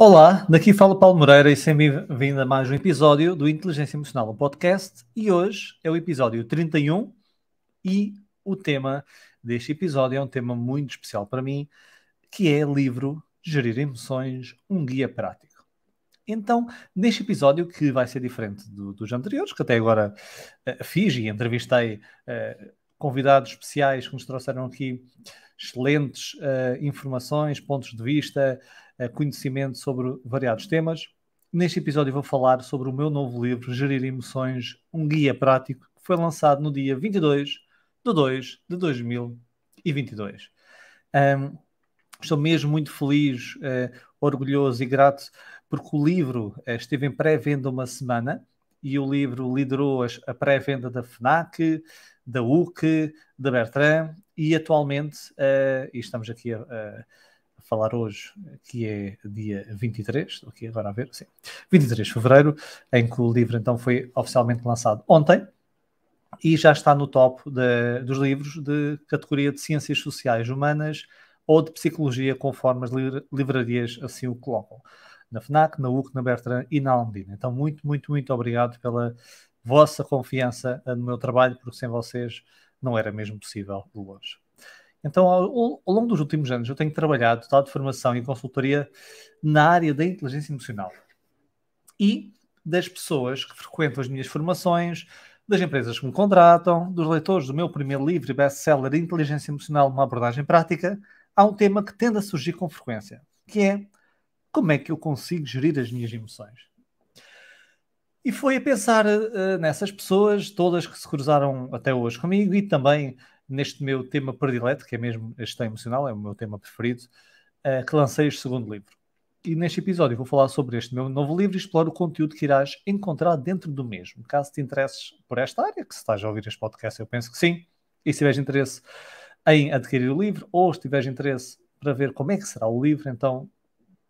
Olá, daqui fala Paulo Moreira e seja bem-vindo a mais um episódio do Inteligência Emocional, um podcast. E hoje é o episódio 31 e o tema deste episódio é um tema muito especial para mim, que é livro Gerir Emoções, um guia prático. Então, neste episódio, que vai ser diferente do, dos anteriores, que até agora uh, fiz e entrevistei uh, convidados especiais que nos trouxeram aqui excelentes uh, informações, pontos de vista, eh, conhecimento sobre variados temas. Neste episódio vou falar sobre o meu novo livro, Gerir Emoções, um guia prático, que foi lançado no dia 22 de 2 de 2022. Um, estou mesmo muito feliz, uh, orgulhoso e grato, porque o livro uh, esteve em pré-venda uma semana e o livro liderou as, a pré-venda da FNAC, da UC, da Bertrand e atualmente, uh, e estamos aqui a falar hoje, que é dia 23, estou aqui agora a ver, sim, 23 de fevereiro, em que o livro então foi oficialmente lançado ontem e já está no top de, dos livros de categoria de Ciências Sociais Humanas ou de Psicologia, conforme as livrarias assim o colocam. Na FNAC, na UC, na Bertrand e na Almedina. Então, muito, muito, muito obrigado pela vossa confiança no meu trabalho, porque sem vocês não era mesmo possível de longe. Então, ao, ao, longo dos últimos anos, eu tenho trabalhado, tal de formação e consultoria na área da inteligência emocional e das pessoas que frequentam as minhas formações, das empresas que me contratam, dos leitores do meu primeiro livro e best-seller Inteligência Emocional, uma abordagem prática, há um tema que tende a surgir com frequência, que é como é que eu consigo gerir as minhas emoções? E foi a pensar uh, nessas pessoas, todas que se cruzaram até hoje comigo e também neste meu tema predileto, que é mesmo a gestão emocional, é o meu tema preferido, uh, que lancei este segundo livro. E neste episódio vou falar sobre este meu novo livro e explorar o conteúdo que irás encontrar dentro do mesmo. Caso te interesses por esta área, que se estás a ouvir este podcast, eu penso que sim. E se tiveres interesse em adquirir o livro ou se tiveres interesse para ver como é que será o livro, então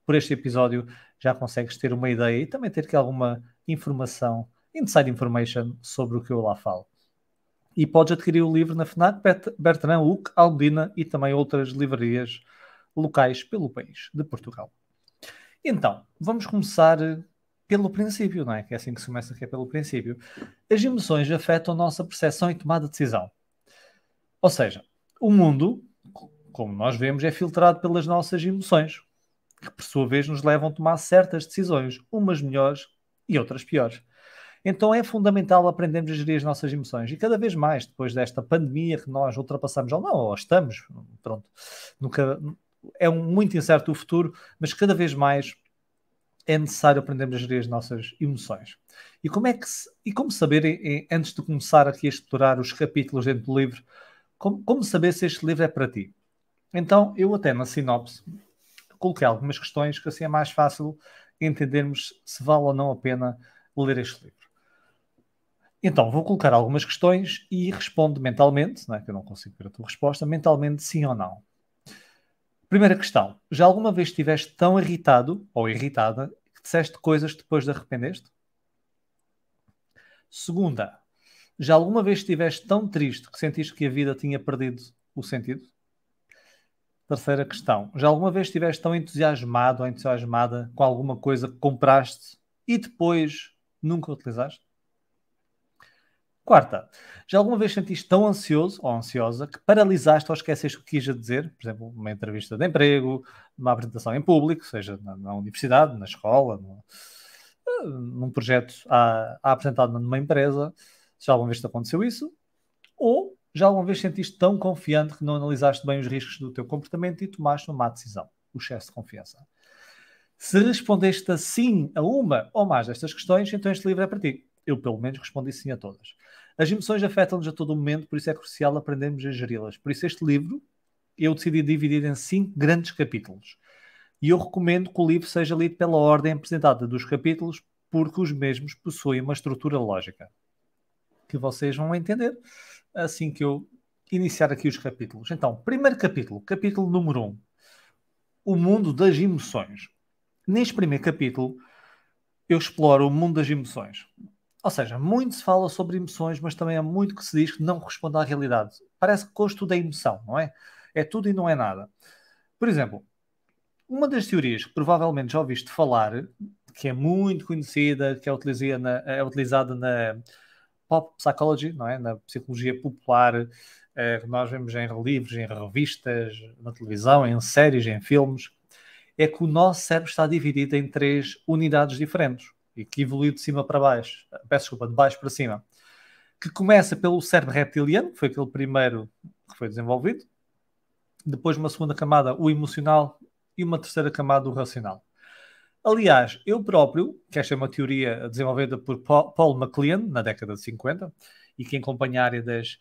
por este episódio já consegues ter uma ideia e também ter aqui alguma informação, inside information sobre o que eu lá falo e podes adquirir o livro na FNAC, Bertrand UC, Almedina e também outras livrarias locais pelo país de Portugal. Então, vamos começar eh, pelo princípio, não é? Que é assim que se começa, que é pelo princípio. As emoções afetam nossa percepção e tomada de decisão. Ou seja, o mundo, como nós vemos, é filtrado pelas nossas emoções, que por sua vez nos levam a tomar certas decisões, umas melhores e outras piores. Então é fundamental aprendermos a gerir as nossas emoções e cada vez mais depois desta pandemia que nós ultrapassamos ou não, ou estamos, pronto, nunca, é um, muito incerto o futuro, mas cada vez mais é necessário aprendermos a gerir as nossas emoções. E como é que se, e como saber, antes de começar aqui a explorar os capítulos dentro do livro, como, como saber se este livro é para ti? Então, eu até na sinopse coloquei algumas questões que assim é mais fácil entendermos se vale ou não a pena ler este livro. Então, vou colocar algumas questões e responde mentalmente, é que eu não consigo ver a tua resposta, mentalmente sim ou não. Primeira questão. Já alguma vez estiveste tão irritado ou irritada que disseste coisas que depois de arrependeste? Segunda. Já alguma vez estiveste tão triste que sentiste que a vida tinha perdido o sentido? Terceira questão. Já alguma vez estiveste tão entusiasmado ou entusiasmada com alguma coisa que compraste e depois nunca utilizaste? Quarta, já alguma vez sentiste tão ansioso ou ansiosa que paralisaste ou esqueceste o que quis dizer? Por exemplo, numa entrevista de emprego, numa apresentação em público, seja na, na universidade, na escola, no, eh, num projeto a, a apresentado numa empresa. Já alguma vez te aconteceu isso? Ou já alguma vez sentiste tão confiante que não analisaste bem os riscos do teu comportamento e tomaste uma má decisão? O excesso de confiança. Se respondeste sim a uma ou mais destas questões, então este livro é para ti. Eu, pelo menos, respondi sim a todas. As emoções afetam-nos a todo momento, por isso é crucial aprendermos a geri-las. Por isso, este livro eu decidi dividir em cinco grandes capítulos. E eu recomendo que o livro seja lido pela ordem apresentada dos capítulos, porque os mesmos possuem uma estrutura lógica que vocês vão entender assim que eu iniciar aqui os capítulos. Então, primeiro capítulo, capítulo número 1. Um, o mundo das emoções. Neste primeiro capítulo, eu exploro o mundo das emoções. Ou seja, muito se fala sobre emoções, mas também há muito que se diz que não corresponde à realidade. Parece que consta da emoção, não é? É tudo e não é nada. Por exemplo, uma das teorias que provavelmente já ouviste falar, que é muito conhecida, que é, na, é utilizada na pop psychology, não é? na psicologia popular, é, que nós vemos em livros, em revistas, na televisão, em séries, em filmes, é que o nosso cérebro está dividido em três unidades diferentes e que evoluiu de cima para baixo, peço desculpa, de baixo para cima, que começa pelo cérebro reptiliano, que foi aquele primeiro que foi desenvolvido, depois uma segunda camada, o emocional, e uma terceira camada, o racional. Aliás, eu próprio, que esta é uma teoria desenvolvida por Paul MacLean na década de 50, e quem acompanha a área das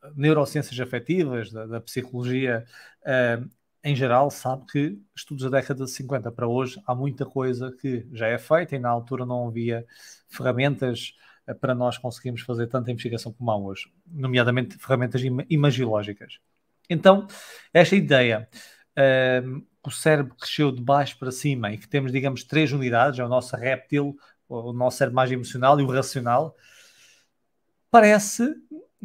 eh, neurociências afetivas, da, da psicologia, eh, em geral, sabe que estudos da década de 50 para hoje há muita coisa que já é feita e na altura não havia ferramentas eh, para nós conseguirmos fazer tanta investigação como há hoje, nomeadamente ferramentas imagiológicas. imagilógicas. Então, esta ideia um, ehm, que o cérebro cresceu de baixo para cima e que temos, digamos, três unidades, é o nosso réptil, o nosso cérebro mais emocional e o racional, parece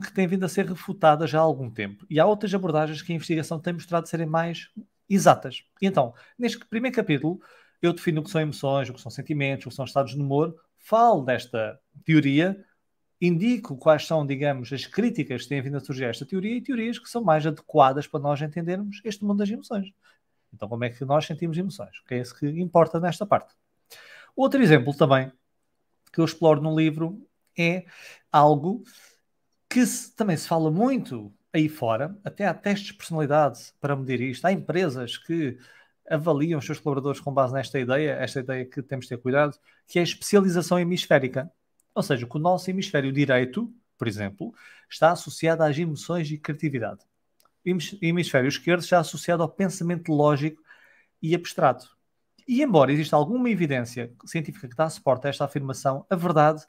que tem vindo a ser refutada já há algum tempo. E há outras abordagens que a investigação tem mostrado serem mais exatas. E então, neste primeiro capítulo, eu defino o que são emoções, o que são sentimentos, o que são estados de humor, falo desta teoria, indico quais são, digamos, as críticas que têm vindo a surgir a esta teoria e teorias que são mais adequadas para nós entendermos este mundo das emoções. Então, como é que nós sentimos emoções? Que é isso que importa nesta parte. Outro exemplo também que eu exploro no livro é algo que se, também se fala muito aí fora, até há testes de personalidade para medir isto, há empresas que avaliam os seus colaboradores com base nesta ideia, esta ideia que temos de ter cuidado, que é a especialização hemisférica. Ou seja, que o nosso hemisfério direito, por exemplo, está associado às emoções e criatividade. O hemisfério esquerdo está associado ao pensamento lógico e abstrato. E embora exista alguma evidência científica que dá suporte a esta afirmação, a verdade é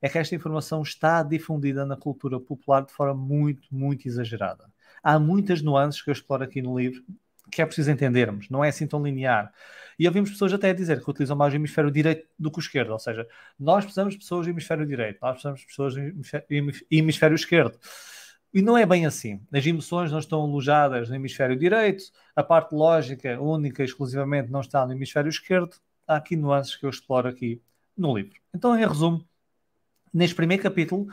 é que esta informação está difundida na cultura popular de forma muito, muito exagerada. Há muitas nuances que eu exploro aqui no livro que é preciso entendermos, não é assim tão linear. E ouvimos pessoas até a dizer que utilizam mais o hemisfério direito do que o esquerdo, ou seja, nós precisamos de pessoas do hemisfério direito, nós precisamos de pessoas do hemisfério esquerdo. E não é bem assim. As emoções não estão alojadas no hemisfério direito, a parte lógica única e exclusivamente não está no hemisfério esquerdo. Há aqui nuances que eu exploro aqui no livro. Então, em resumo, Neste primeiro capítulo,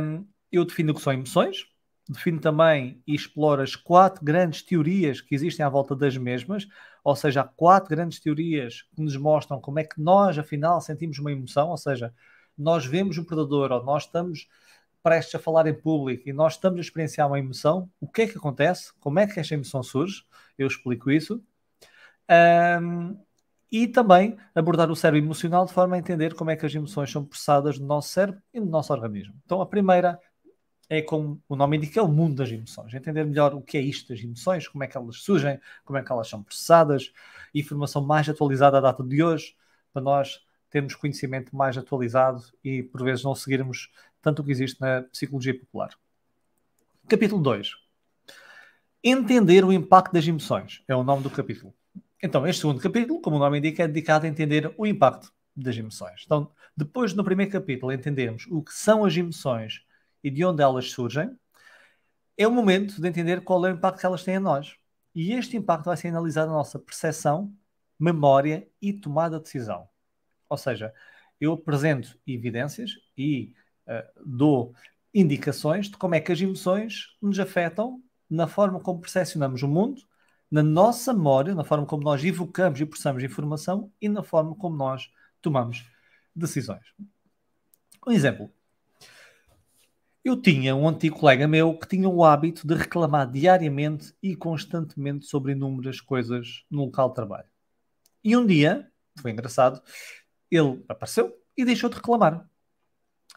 um, eu defino o que são emoções, defino também e exploro as quatro grandes teorias que existem à volta das mesmas, ou seja, há quatro grandes teorias que nos mostram como é que nós, afinal, sentimos uma emoção, ou seja, nós vemos um predador ou nós estamos prestes a falar em público e nós estamos a experienciar uma emoção, o que é que acontece? Como é que esta emoção surge? Eu explico isso. Um, e também abordar o cérebro emocional de forma a entender como é que as emoções são processadas no nosso cérebro e no nosso organismo. Então, a primeira é como o nome indica, é o mundo das emoções. Entender melhor o que é isto das emoções, como é que elas surgem, como é que elas são processadas, informação mais atualizada à data de hoje, para nós termos conhecimento mais atualizado e, por vezes, não seguirmos tanto o que existe na psicologia popular. Capítulo 2. Entender o impacto das emoções é o nome do capítulo. Então, este segundo capítulo, como o nome indica, é dedicado a entender o impacto das emoções. Então, depois no primeiro capítulo entendermos o que são as emoções e de onde elas surgem, é o momento de entender qual é o impacto que elas têm a nós. E este impacto vai ser analisado na nossa percepção, memória e tomada de decisão. Ou seja, eu apresento evidências e uh, dou indicações de como é que as emoções nos afetam na forma como percepcionamos o mundo na nossa memória, na forma como nós evocamos e processamos informação e na forma como nós tomamos decisões. Um exemplo. Eu tinha um antigo colega meu que tinha o hábito de reclamar diariamente e constantemente sobre inúmeras coisas no local de trabalho. E um dia, foi engraçado, ele apareceu e deixou de reclamar.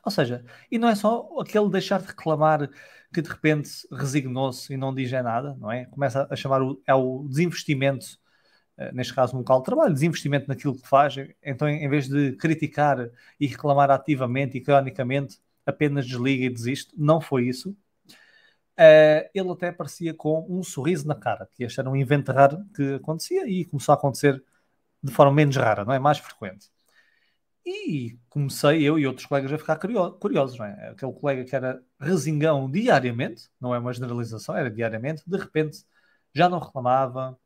Ou seja, e não é só aquele deixar de reclamar que de repente resignou-se e não diz é nada, não é? Começa a chamar o, é o desinvestimento, eh, neste caso no local de trabalho, desinvestimento naquilo que faz. Então, em vez de criticar e reclamar ativamente e cronicamente, apenas desliga e desiste. Não foi isso. Uh, ele até aparecia com um sorriso na cara, que este era um invento raro que acontecia e começou a acontecer de forma menos rara, não é? Mais frequente. E comecei eu e outros colegas a ficar curiosos, não é? Aquele colega que era resingão diariamente, não é uma generalização, era diariamente, de repente já não reclamava,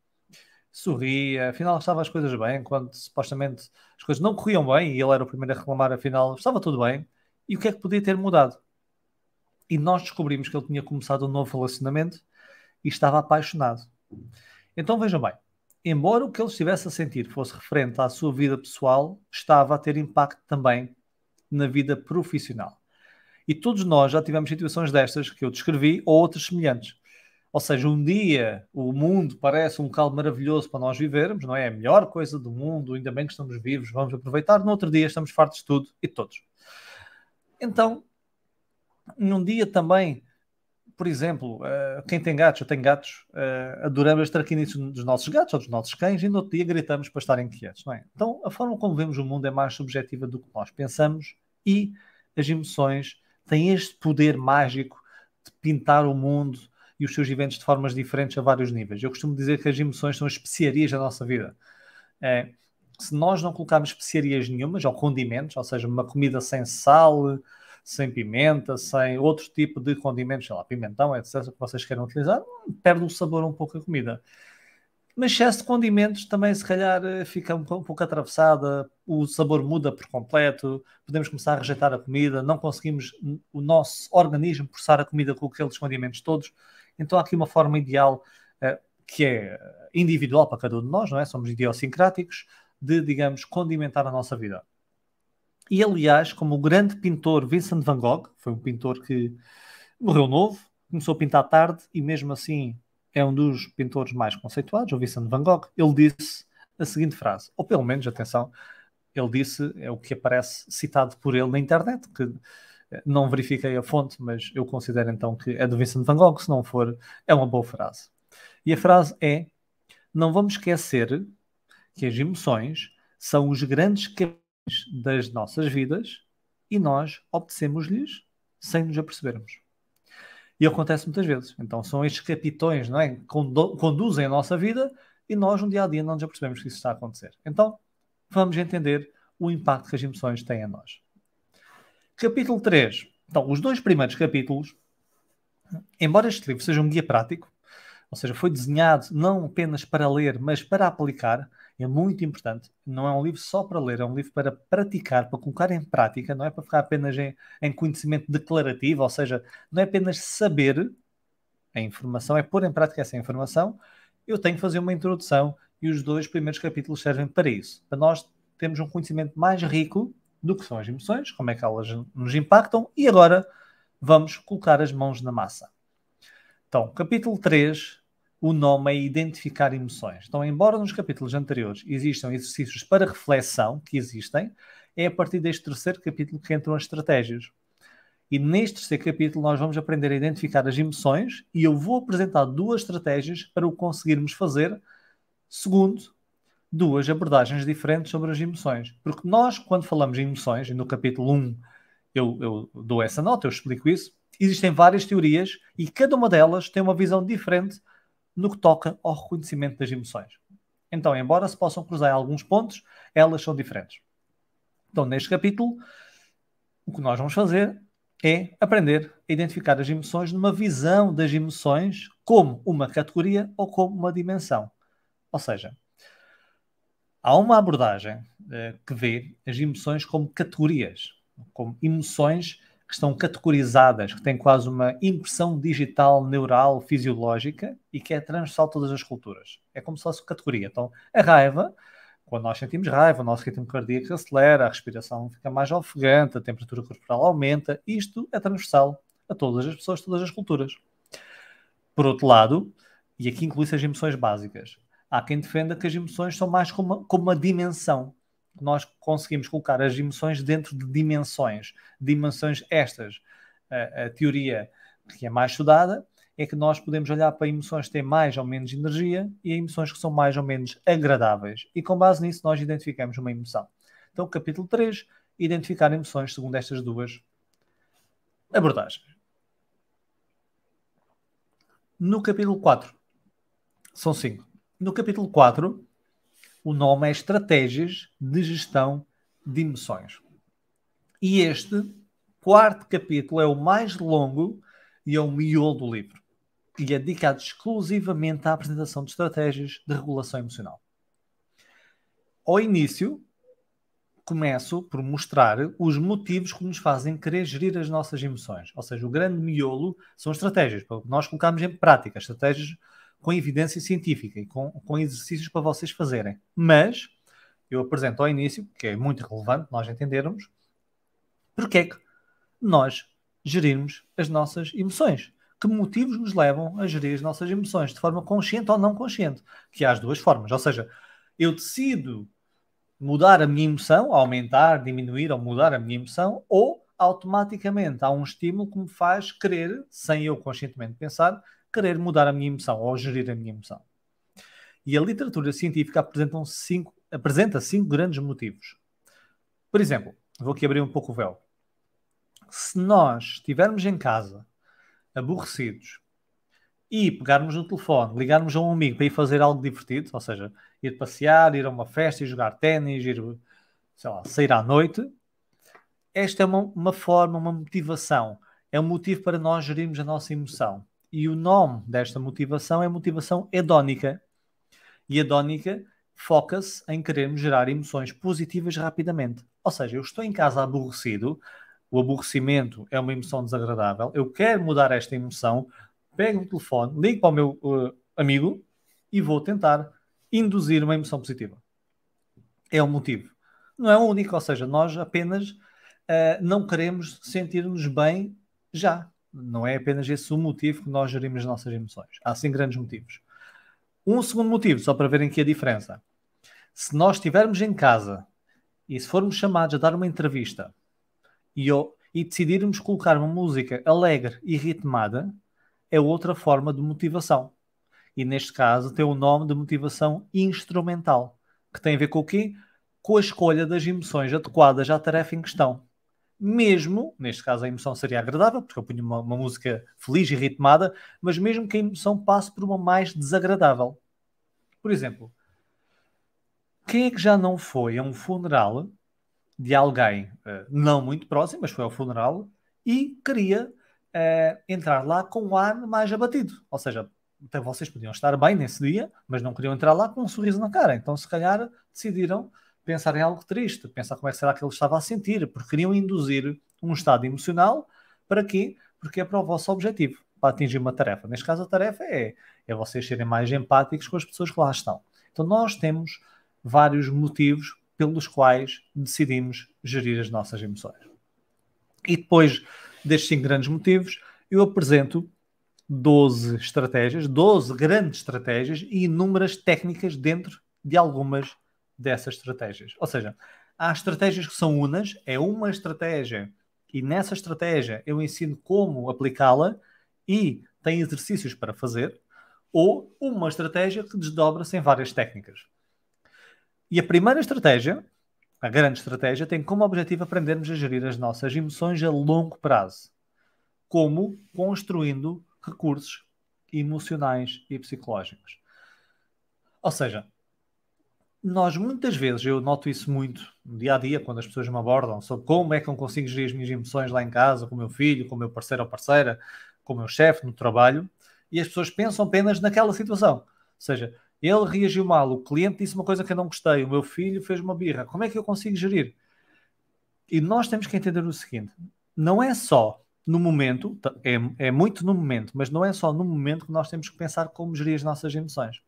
sorria, afinal estava as coisas bem, quando supostamente as coisas não corriam bem e ele era o primeiro a reclamar, afinal estava tudo bem. E o que é que podia ter mudado? E nós descobrimos que ele tinha começado um novo relacionamento e estava apaixonado. Então vejam bem, embora o que ele estivesse a sentir fosse referente à sua vida pessoal, estava a ter impacto também na vida profissional. E todos nós já tivemos situações destas que eu descrevi ou outras semelhantes. Ou seja, um dia o mundo parece um local maravilhoso para nós vivermos, não é? A melhor coisa do mundo, ainda bem que estamos vivos, vamos aproveitar. No outro dia estamos fartos de tudo e de todos. Então, num dia também por exemplo, uh, quem tem gatos, eu tenho gatos, uh, adoramos as traquinices dos nossos gatos ou dos nossos cães e no outro dia gritamos para estarem quietos, não é? Então, a forma como vemos o mundo é mais subjetiva do que nós pensamos e as emoções têm este poder mágico de pintar o mundo e os seus eventos de formas diferentes a vários níveis. Eu costumo dizer que as emoções são especiarias da nossa vida. É, se nós não colocarmos especiarias nenhumas, ou condimentos, ou seja, uma comida sem sal, sem pimenta, sem outro tipo de condimentos, sei lá, pimentão, etc., que vocês queiram utilizar, perde o sabor um pouco a comida. Mas excesso de condimentos também, se calhar, eh, fica um, pouco atravessada, o sabor muda por completo, podemos começar a rejeitar a comida, não conseguimos o nosso organismo processar a comida com aqueles condimentos todos. Então há aqui uma forma ideal, eh, que é individual para cada um de nós, não é? Somos idiosincráticos, de, digamos, condimentar a nossa vida. E aliás, como o grande pintor Vincent van Gogh, foi um pintor que morreu novo, começou a pintar tarde e mesmo assim é um dos pintores mais conceituados, o Vincent van Gogh, ele disse a seguinte frase, ou pelo menos, atenção, ele disse, é o que aparece citado por ele na internet, que eh, não verifiquei a fonte, mas eu considero então que é do Vincent van Gogh, se não for, é uma boa frase. E a frase é: Não vamos esquecer que as emoções são os grandes das nossas vidas e nós obtecemos-lhes sem nos apercebermos. E acontece muitas vezes. Então são estes capitões não é? conduzem a nossa vida e nós, um dia a dia, não nos apercebemos que isso está a acontecer. Então vamos entender o impacto que as emoções têm a nós. Capítulo 3. Então, os dois primeiros capítulos, embora este livro seja um guia prático, ou seja, foi desenhado não apenas para ler, mas para aplicar, é muito importante. Não é um livro só para ler, é um livro para praticar, para colocar em prática, não é para ficar apenas em, em conhecimento declarativo, ou seja, não é apenas saber a informação, é pôr em prática essa informação. Eu tenho que fazer uma introdução e os dois primeiros capítulos servem para isso, para nós termos um conhecimento mais rico do que são as emoções, como é que elas nos impactam e agora vamos colocar as mãos na massa. Então, capítulo 3 o nome é identificar emoções. Então, embora nos capítulos anteriores existam exercícios para reflexão, que existem, é a partir deste terceiro capítulo que entram as estratégias. E neste terceiro capítulo nós vamos aprender a identificar as emoções e eu vou apresentar duas estratégias para o conseguirmos fazer, segundo duas abordagens diferentes sobre as emoções. Porque nós, quando falamos em emoções, e no capítulo 1 eu, eu dou essa nota, eu explico isso, existem várias teorias e cada uma delas tem uma visão diferente no que toca ao reconhecimento das emoções. Então, embora se possam cruzar alguns pontos, elas são diferentes. Então, neste capítulo, o que nós vamos fazer é aprender a identificar as emoções numa visão das emoções como uma categoria ou como uma dimensão. Ou seja, há uma abordagem eh, que vê as emoções como categorias, como emoções que estão categorizadas, que têm quase uma impressão digital, neural, fisiológica e que é transversal a todas as culturas. É como se fosse categoria. Então, a raiva, quando nós sentimos raiva, o nosso ritmo cardíaco acelera, a respiração fica mais ofegante, a temperatura corporal aumenta. Isto é transversal a todas as pessoas, todas as culturas. Por outro lado, e aqui inclui-se as emoções básicas, há quem defenda que as emoções são mais como uma, como uma dimensão nós conseguimos colocar as emoções dentro de dimensões. Dimensões estas. A, a teoria que é mais estudada é que nós podemos olhar para emoções que têm mais ou menos energia e emoções que são mais ou menos agradáveis. E com base nisso nós identificamos uma emoção. Então, capítulo 3, identificar emoções segundo estas duas abordagens. No capítulo 4, são 5. No capítulo 4, o nome é Estratégias de Gestão de Emoções. E este quarto capítulo é o mais longo e é o miolo do livro. E é dedicado exclusivamente à apresentação de estratégias de regulação emocional. Ao início, começo por mostrar os motivos que nos fazem querer gerir as nossas emoções. Ou seja, o grande miolo são estratégias. Nós colocamos em prática estratégias com evidência científica e com, com exercícios para vocês fazerem. Mas eu apresento ao início, porque é muito relevante nós entendermos, porque é que nós gerirmos as nossas emoções. Que motivos nos levam a gerir as nossas emoções de forma consciente ou não consciente? Que há as duas formas. Ou seja, eu decido mudar a minha emoção, aumentar, diminuir ou mudar a minha emoção, ou automaticamente há um estímulo que me faz querer, sem eu conscientemente pensar, querer mudar a minha emoção ou gerir a minha emoção. E a literatura científica apresenta cinco, apresenta cinco grandes motivos. Por exemplo, vou aqui abrir um pouco o véu. Se nós estivermos em casa, aborrecidos, e pegarmos no telefone, ligarmos a um amigo para ir fazer algo divertido, ou seja, ir passear, ir a uma festa, ir jogar ténis, ir, sei lá, sair à noite, esta é uma, uma forma, uma motivação, é um motivo para nós gerirmos a nossa emoção. E o nome desta motivação é motivação hedónica. E hedónica foca-se em querermos gerar emoções positivas rapidamente. Ou seja, eu estou em casa aborrecido, o aborrecimento é uma emoção desagradável, eu quero mudar esta emoção, pego o telefone, ligo para o meu uh, amigo e vou tentar induzir uma emoção positiva. É o motivo. Não é o único, ou seja, nós apenas uh, não queremos sentir-nos bem já. Não é apenas esse o motivo que nós gerimos as nossas emoções. Há sim grandes motivos. Um segundo motivo, só para verem aqui a diferença. Se nós estivermos em casa e se formos chamados a dar uma entrevista e, eu, e decidirmos colocar uma música alegre e ritmada, é outra forma de motivação. E neste caso tem o nome de motivação instrumental, que tem a ver com o quê? Com a escolha das emoções adequadas à tarefa em questão mesmo, neste caso a emoção seria agradável, porque eu punho uma, uma, música feliz e ritmada, mas mesmo que a emoção passe por uma mais desagradável. Por exemplo, quem é que já não foi a um funeral de alguém eh, não muito próximo, mas foi ao funeral e queria eh, entrar lá com o ar mais abatido? Ou seja, até vocês podiam estar bem nesse dia, mas não queriam entrar lá com um sorriso na cara. Então, se calhar, decidiram pensar em algo triste, pensar como é que será que ele estava a sentir, porque queriam induzir um estado emocional para quê? Porque é para o vosso objetivo, para atingir uma tarefa. Neste caso, a tarefa é, é vocês serem mais empáticos com as pessoas que lá estão. Então, nós temos vários motivos pelos quais decidimos gerir as nossas emoções. E depois destes cinco grandes motivos, eu apresento 12 estratégias, 12 grandes estratégias e inúmeras técnicas dentro de algumas dessas estratégias. Ou seja, há estratégias que são unas, é uma estratégia, e nessa estratégia eu ensino como aplicá-la e tem exercícios para fazer, ou uma estratégia que desdobra-se em várias técnicas. E a primeira estratégia, a grande estratégia, tem como objetivo aprendermos a gerir as nossas emoções a longo prazo, como construindo recursos emocionais e psicológicos. Ou seja, nós muitas vezes, eu noto isso muito no dia a dia, quando as pessoas me abordam sobre como é que eu consigo gerir as minhas emoções lá em casa, com o meu filho, com o meu parceiro ou parceira, com o meu chefe no trabalho, e as pessoas pensam apenas naquela situação. Ou seja, ele reagiu mal, o cliente disse uma coisa que eu não gostei, o meu filho fez uma birra. Como é que eu consigo gerir? E nós temos que entender o seguinte: não é só no momento, é, é muito no momento, mas não é só no momento que nós temos que pensar como gerir as nossas emoções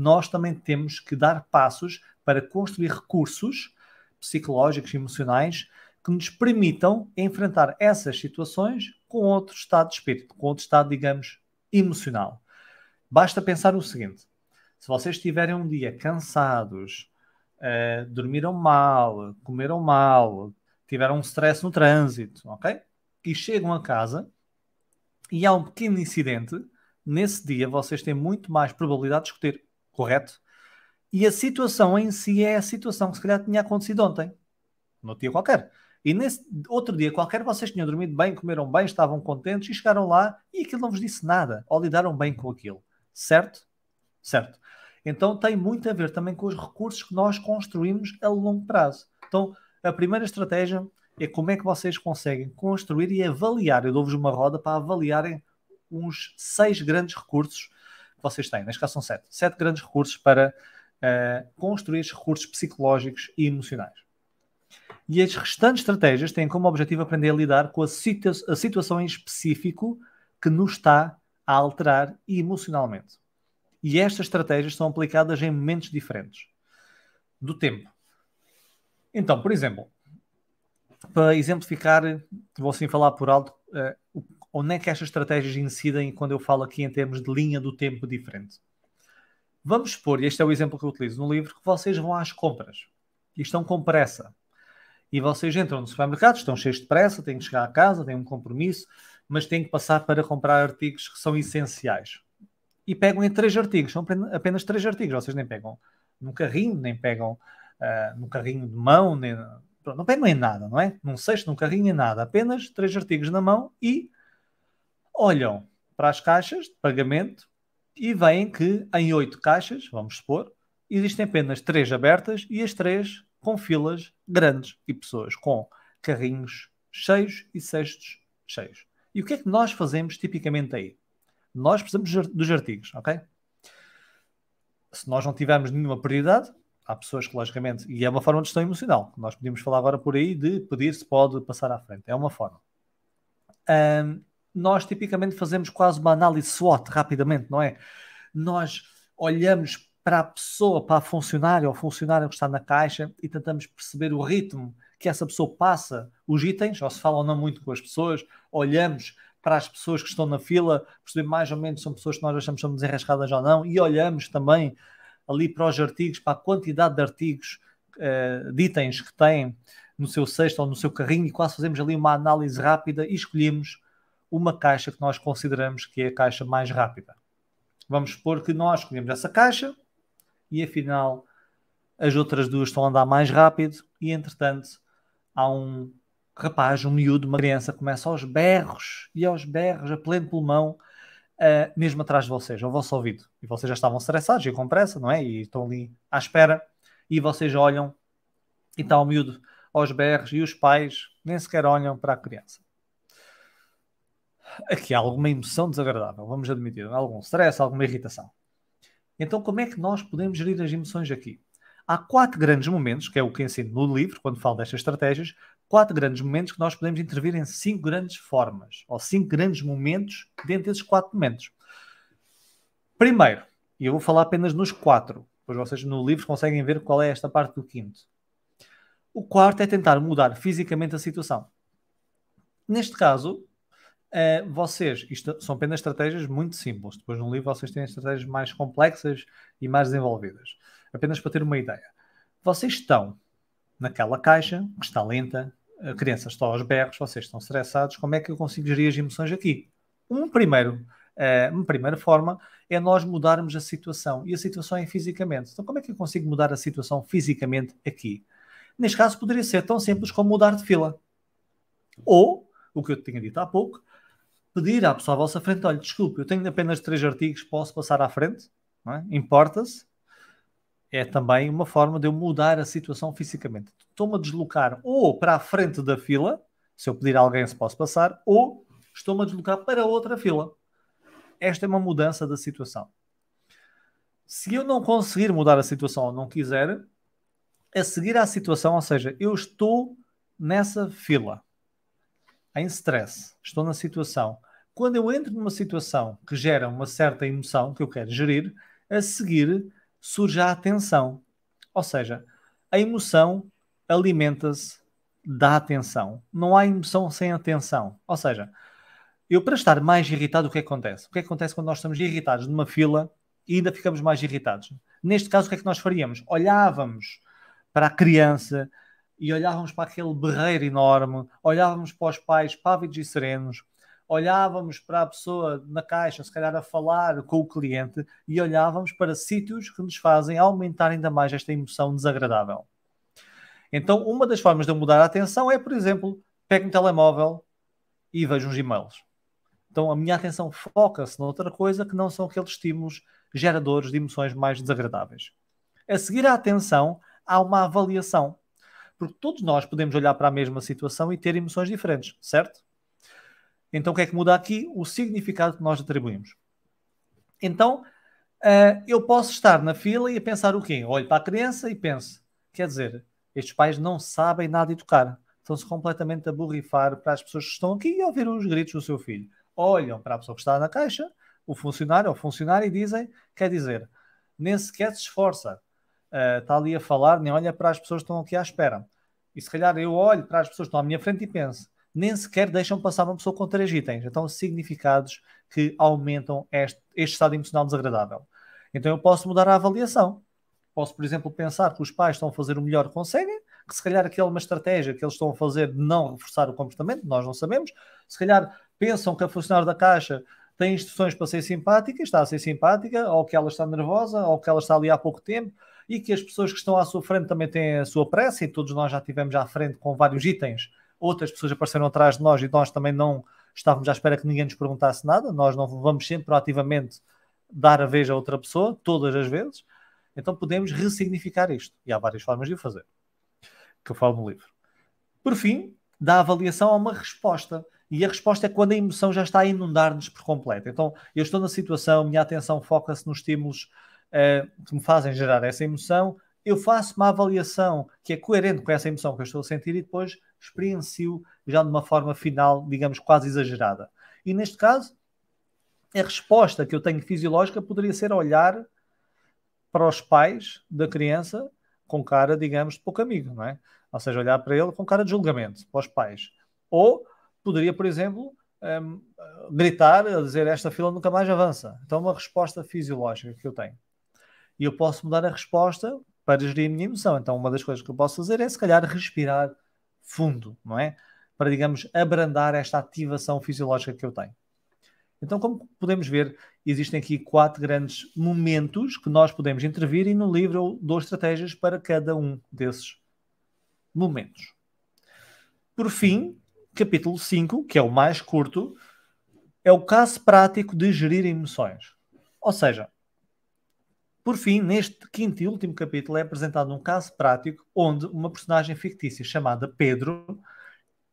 nós também temos que dar passos para construir recursos psicológicos e emocionais que nos permitam enfrentar essas situações com outro estado de espírito, com outro estado, digamos, emocional. Basta pensar o seguinte: se vocês estiverem um dia cansados, uh, dormiram mal, comeram mal, tiveram um stress no trânsito, ok? E chegam a casa e há um pequeno incidente, nesse dia vocês têm muito mais probabilidade de ter correto? E a situação em si é a situação que se calhar tinha acontecido ontem, no dia qualquer. E nesse outro dia qualquer vocês tinham dormido bem, comeram bem, estavam contentes e chegaram lá e aquilo não vos disse nada, ou lidaram bem com aquilo, certo? Certo. Então tem muito a ver também com os recursos que nós construímos a longo prazo. Então, a primeira estratégia é como é que vocês conseguem construir e avaliar. Eu dou-vos uma roda para avaliarem uns seis grandes recursos vocês têm, neste caso são sete, sete grandes recursos para uh, construir recursos psicológicos e emocionais. E as restantes estratégias têm como objetivo aprender a lidar com a, situa a situação em específico que nos está a alterar emocionalmente. E estas estratégias são aplicadas em momentos diferentes do tempo. Então, por exemplo, para exemplificar, vou assim falar por alto, eh, onde é que estas estratégias incidem quando eu falo aqui em termos de linha do tempo diferente. Vamos supor, e este é o exemplo que eu utilizo no livro, que vocês vão às compras e estão com pressa. E vocês entram no supermercado, estão cheios de pressa, têm que chegar a casa, têm um compromisso, mas têm que passar para comprar artigos que são essenciais. E pegam em três artigos, são apenas três artigos, vocês nem pegam no carrinho, nem pegam uh, ah, no carrinho de mão, nem, não pegam em nada, não é? Num cesto, num carrinho, em nada. Apenas três artigos na mão e olham para as caixas de pagamento e veem que em oito caixas, vamos supor, existem apenas três abertas e as três com filas grandes e pessoas com carrinhos cheios e cestos cheios. E o que é que nós fazemos tipicamente aí? Nós precisamos dos artigos, ok? Se nós não tivermos nenhuma prioridade, há pessoas que, logicamente, e é uma forma de gestão emocional, nós podíamos falar agora por aí de pedir se pode passar à frente, é uma forma. Um, nós tipicamente fazemos quase uma análise SWOT rapidamente, não é? Nós olhamos para a pessoa, para a funcionária ou funcionário que está na caixa e tentamos perceber o ritmo que essa pessoa passa, os itens, ou se fala ou não muito com as pessoas, olhamos para as pessoas que estão na fila, perceber mais ou menos se são pessoas que nós achamos que são desenrascadas ou não, e olhamos também ali para os artigos, para a quantidade de artigos, eh, de itens que têm no seu cesto ou no seu carrinho, e quase fazemos ali uma análise rápida e escolhemos uma caixa que nós consideramos que é a caixa mais rápida. Vamos supor que nós escolhemos essa caixa e afinal as outras duas estão a andar mais rápido e entretanto há um rapaz, um miúdo, uma criança começa aos berros e aos berros a pleno pulmão uh, mesmo atrás de vocês, ao vosso ouvido. E vocês já estavam estressados e com pressa, não é? E estão ali à espera e vocês olham e está o miúdo aos berros e os pais nem sequer olham para a criança aqui há alguma emoção desagradável, vamos admitir, algum stress, alguma irritação. Então, como é que nós podemos gerir as emoções aqui? Há quatro grandes momentos, que é o que ensino no livro, quando falo destas estratégias, quatro grandes momentos que nós podemos intervir em cinco grandes formas, ou cinco grandes momentos dentro desses quatro momentos. Primeiro, e eu vou falar apenas nos quatro, pois vocês no livro conseguem ver qual é esta parte do quinto. O quarto é tentar mudar fisicamente a situação. Neste caso, Uh, vocês, isto são apenas estratégias muito simples. Depois no livro vocês têm estratégias mais complexas e mais desenvolvidas. Apenas para ter uma ideia. Vocês estão naquela caixa que está lenta, a criança está aos berros, vocês estão estressados. Como é que eu consigo gerir as emoções aqui? Um primeiro, uh, uma primeira forma é nós mudarmos a situação. E a situação é fisicamente. Então, como é que eu consigo mudar a situação fisicamente aqui? Neste caso, poderia ser tão simples como mudar de fila. Ou, o que eu tinha dito há pouco, pedir à pessoa à vossa frente: olha, desculpe, eu tenho apenas três artigos, posso passar à frente? É? Importa-se? É também uma forma de eu mudar a situação fisicamente. Estou-me a deslocar ou para a frente da fila, se eu pedir a alguém se posso passar, ou estou-me a deslocar para outra fila. Esta é uma mudança da situação. Se eu não conseguir mudar a situação ou não quiser, a seguir à situação, ou seja, eu estou nessa fila em stress, estou na situação. Quando eu entro numa situação que gera uma certa emoção que eu quero gerir, a seguir surge a atenção. Ou seja, a emoção alimenta-se da atenção. Não há emoção sem atenção. Ou seja, eu para estar mais irritado, o que, é acontece? O que, é que acontece quando nós estamos irritados numa fila e ainda ficamos mais irritados? Neste caso, o que é que nós faríamos? Olhávamos para a criança, e olhávamos para aquele berreiro enorme, olhávamos para os pais pávidos e serenos, olhávamos para a pessoa na caixa, se calhar a falar com o cliente, e olhávamos para sítios que nos fazem aumentar ainda mais esta emoção desagradável. Então, uma das formas de eu mudar a atenção é, por exemplo, pego um telemóvel e vejo uns e-mails. Então, a minha atenção foca-se noutra coisa que não são aqueles estímulos geradores de emoções mais desagradáveis. A seguir à atenção, há uma avaliação porque todos nós podemos olhar para a mesma situação e ter emoções diferentes, certo? Então, o que é que muda aqui? O significado que nós atribuímos. Então, uh, eu posso estar na fila e pensar o quê? Olho para a criança e penso, quer dizer, estes pais não sabem nada educar. Estão-se completamente a borrifar para as pessoas que estão aqui e ouvir os gritos do seu filho. Olham para a pessoa que está na caixa, o funcionário ou funcionária e dizem, quer dizer, nem sequer se esforça uh, está ali a falar, nem olha para as pessoas que estão aqui à espera. E se calhar eu olho para as pessoas que estão à minha frente e penso, nem sequer deixam passar uma pessoa com três itens. Então, significados que aumentam este, este estado emocional desagradável. Então, eu posso mudar a avaliação. Posso, por exemplo, pensar que os pais estão a fazer o melhor que conseguem, que se calhar aquela é uma estratégia que eles estão a fazer de não reforçar o comportamento, nós não sabemos. Se calhar pensam que a funcionária da caixa tem instruções para ser simpática, está a ser simpática, ou que ela está nervosa, ou que ela está ali há pouco tempo, e que as pessoas que estão à sua frente também têm a sua pressa e todos nós já tivemos à frente com vários itens. Outras pessoas apareceram atrás de nós e nós também não estávamos à espera que ninguém nos perguntasse nada. Nós não vamos sempre proativamente dar a vez a outra pessoa, todas as vezes. Então podemos ressignificar isto. E há várias formas de o fazer, que eu falo no livro. Por fim, da avaliação a uma resposta. E a resposta é quando a emoção já está a inundar-nos por completo. Então, eu estou na situação, minha atenção foca-se nos estímulos eh, que me fazem gerar essa emoção, eu faço uma avaliação que é coerente com essa emoção que eu estou a sentir e depois experiencio já de uma forma final, digamos, quase exagerada. E neste caso, a resposta que eu tenho fisiológica poderia ser olhar para os pais da criança com cara, digamos, de pouco amigo, não é? Ou seja, olhar para ele com cara de julgamento, para os pais. Ou poderia, por exemplo, um, ehm, gritar, a dizer esta fila nunca mais avança. Então, uma resposta fisiológica que eu tenho e eu posso mudar a resposta para gerir a minha emoção. Então, uma das coisas que eu posso fazer é, se calhar, respirar fundo, não é? Para, digamos, abrandar esta ativação fisiológica que eu tenho. Então, como podemos ver, existem aqui quatro grandes momentos que nós podemos intervir e no livro eu dou estratégias para cada um desses momentos. Por fim, capítulo 5, que é o mais curto, é o caso prático de gerir emoções. Ou seja, por fim, neste quinto e último capítulo é apresentado um caso prático onde uma personagem fictícia chamada Pedro,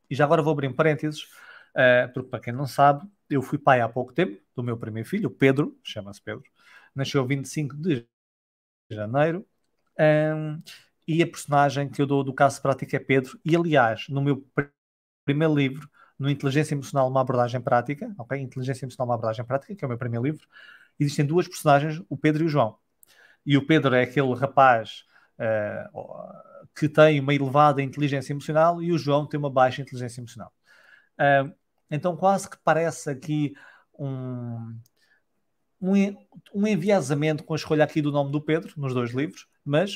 e já agora vou abrir parênteses, uh, porque para quem não sabe, eu fui pai há pouco tempo do meu primeiro filho, Pedro, chama-se Pedro, nasceu 25 de janeiro, um, ehm, e a personagem que eu dou do caso prático é Pedro, e aliás, no meu primeiro livro, no Inteligência Emocional, uma abordagem prática, ok? Inteligência Emocional, uma abordagem prática, que é o meu primeiro livro, existem duas personagens, o Pedro e o João e o Pedro é aquele rapaz uh, que tem uma elevada inteligência emocional e o João tem uma baixa inteligência emocional. Uh, então, quase que parece aqui um, um, um enviesamento com a escolha aqui do nome do Pedro nos dois livros, mas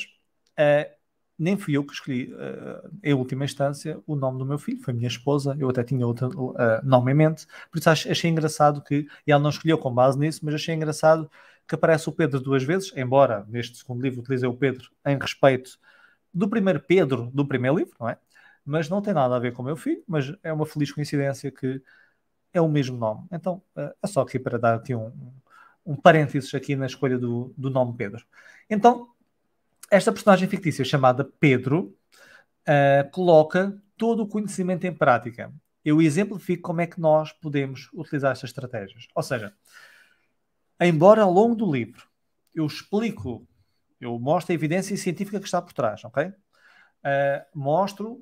uh, nem fui eu que escolhi, uh, em última instância, o nome do meu filho, foi minha esposa, eu até tinha outro uh, nome em mente, por isso achei, achei engraçado que, e ela não escolheu com base nisso, mas achei engraçado que aparece o Pedro duas vezes, embora neste segundo livro utilize o Pedro em respeito do primeiro Pedro do primeiro livro, não é? Mas não tem nada a ver com o meu filho, mas é uma feliz coincidência que é o mesmo nome. Então, eh, é só aqui para dar aqui um, um parênteses aqui na escolha do, do nome Pedro. Então, esta personagem fictícia chamada Pedro uh, coloca todo o conhecimento em prática. Eu exemplifico como é que nós podemos utilizar estas estratégias. Ou seja, Embora ao longo do livro eu explico, eu mostro a evidência científica que está por trás, ok? Uh, mostro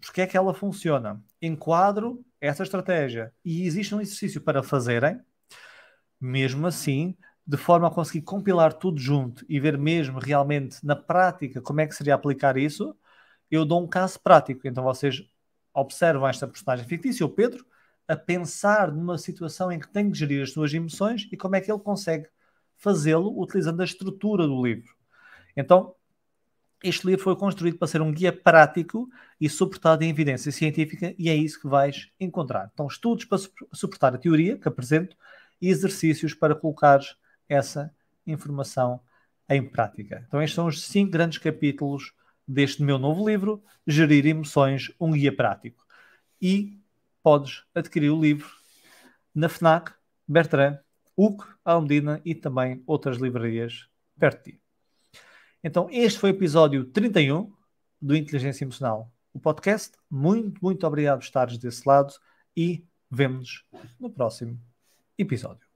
porque é que ela funciona, enquadro essa estratégia e existe um exercício para fazerem, mesmo assim, de forma a conseguir compilar tudo junto e ver mesmo realmente na prática como é que seria aplicar isso, eu dou um caso prático. Então vocês observam esta personagem fictícia, o Pedro, a pensar numa situação em que tem que gerir as suas emoções e como é que ele consegue fazê-lo utilizando a estrutura do livro. Então, este livro foi construído para ser um guia prático e suportado em evidência científica, e é isso que vais encontrar. Então, estudos para suportar a teoria que apresento e exercícios para colocar essa informação em prática. Então, estes são os cinco grandes capítulos deste meu novo livro, Gerir Emoções, um guia prático. E podes adquirir o livro na FNAC, Bertrand, UC, Almedina e também outras livrarias perto de ti. Então, este foi o episódio 31 do Inteligência Emocional, o podcast. Muito, muito obrigado por estares desse lado e vemos nos no próximo episódio.